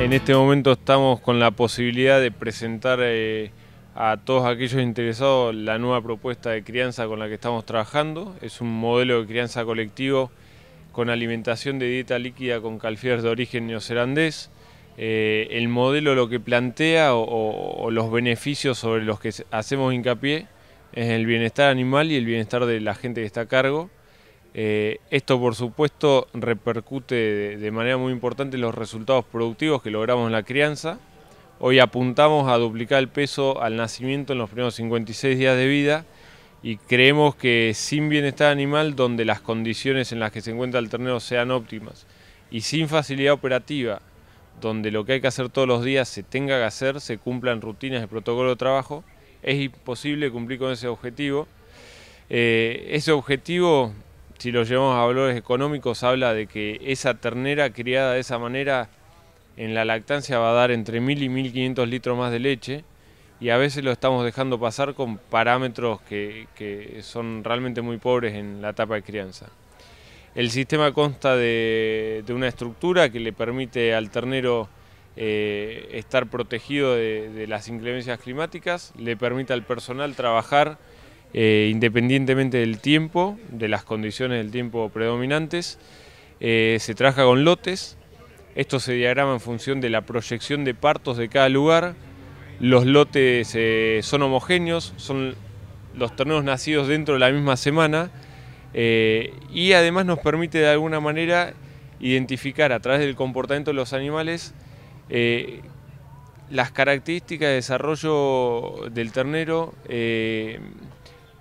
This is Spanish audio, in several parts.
En este momento estamos con la posibilidad de presentar eh, a todos aquellos interesados la nueva propuesta de crianza con la que estamos trabajando. Es un modelo de crianza colectivo con alimentación de dieta líquida con calfieres de origen neozelandés. Eh, el modelo lo que plantea o, o, los beneficios sobre los que hacemos hincapié es el bienestar animal y el bienestar de la gente que está a cargo. Eh, esto, por supuesto, repercute de, manera muy importante en los resultados productivos que logramos en la crianza. Hoy apuntamos a duplicar el peso al nacimiento en los primeros 56 días de vida y creemos que sin bienestar animal, donde las condiciones en las que se encuentra el ternero sean óptimas y sin facilidad operativa, donde lo que hay que hacer todos los días se tenga que hacer, se cumplan rutinas de protocolo de trabajo, es imposible cumplir con ese objetivo. Eh, ese objetivo si lo llevamos a valores económicos, habla de que esa ternera criada de esa manera en la lactancia va a dar entre 1.000 y 1.500 litros más de leche y a veces lo estamos dejando pasar con parámetros que, son realmente muy pobres en la etapa de crianza. El sistema consta de, una estructura que le permite al ternero eh, estar protegido de, de las inclemencias climáticas, le permite al personal trabajar eh, independientemente del tiempo, de las condiciones del tiempo predominantes. Eh, se trabaja con lotes, esto se diagrama en función de la proyección de partos de cada lugar. Los lotes eh, son homogéneos, son los terneros nacidos dentro de la misma semana y además nos permite de alguna manera identificar a través del comportamiento de los animales las características de desarrollo del ternero,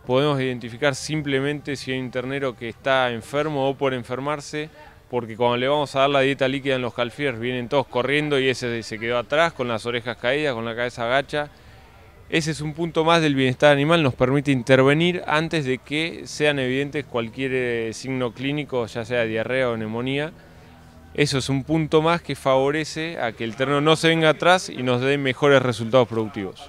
podemos identificar simplemente si hay un ternero que está enfermo o por enfermarse, porque cuando le vamos a dar la dieta líquida en los calfiers vienen todos corriendo y ese se quedó atrás con las orejas caídas, con la cabeza agacha. Ese es un punto más del bienestar animal, nos permite intervenir antes de que sean evidentes cualquier eh, signo clínico, ya sea diarrea o neumonía. Eso es un punto más que favorece a que el ternero no se venga atrás y nos dé mejores resultados productivos.